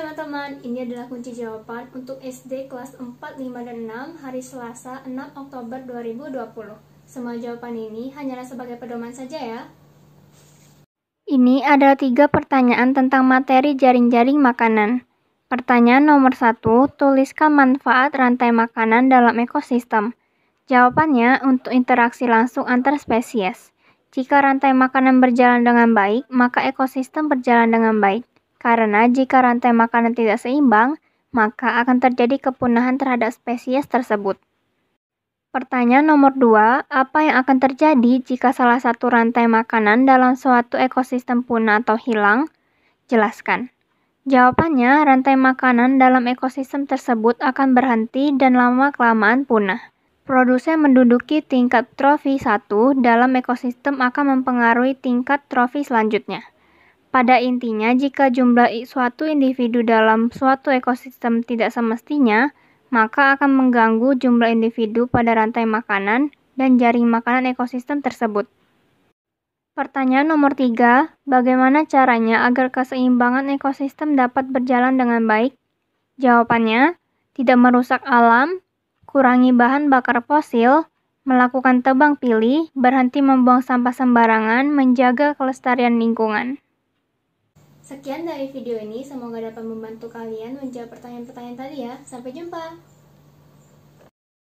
teman-teman, ini adalah kunci jawaban untuk SD kelas 4, 5, dan 6 hari Selasa 6 Oktober 2020. Semua jawaban ini hanyalah sebagai pedoman saja ya. Ini ada tiga pertanyaan tentang materi jaring-jaring makanan. Pertanyaan nomor satu, tuliskan manfaat rantai makanan dalam ekosistem. Jawabannya untuk interaksi langsung antar spesies. Jika rantai makanan berjalan dengan baik, maka ekosistem berjalan dengan baik. Karena jika rantai makanan tidak seimbang, maka akan terjadi kepunahan terhadap spesies tersebut. Pertanyaan nomor dua, apa yang akan terjadi jika salah satu rantai makanan dalam suatu ekosistem punah atau hilang? Jelaskan. Jawabannya, rantai makanan dalam ekosistem tersebut akan berhenti dan lama-kelamaan punah. Produsen menduduki tingkat trofi satu dalam ekosistem akan mempengaruhi tingkat trofi selanjutnya. Pada intinya, jika jumlah suatu individu dalam suatu ekosistem tidak semestinya, maka akan mengganggu jumlah individu pada rantai makanan dan jaring makanan ekosistem tersebut. Pertanyaan nomor tiga, bagaimana caranya agar keseimbangan ekosistem dapat berjalan dengan baik? Jawabannya, tidak merusak alam, kurangi bahan bakar fosil, melakukan tebang pilih, berhenti membuang sampah sembarangan, menjaga kelestarian lingkungan. Sekian dari video ini, semoga dapat membantu kalian menjawab pertanyaan-pertanyaan tadi ya. Sampai jumpa!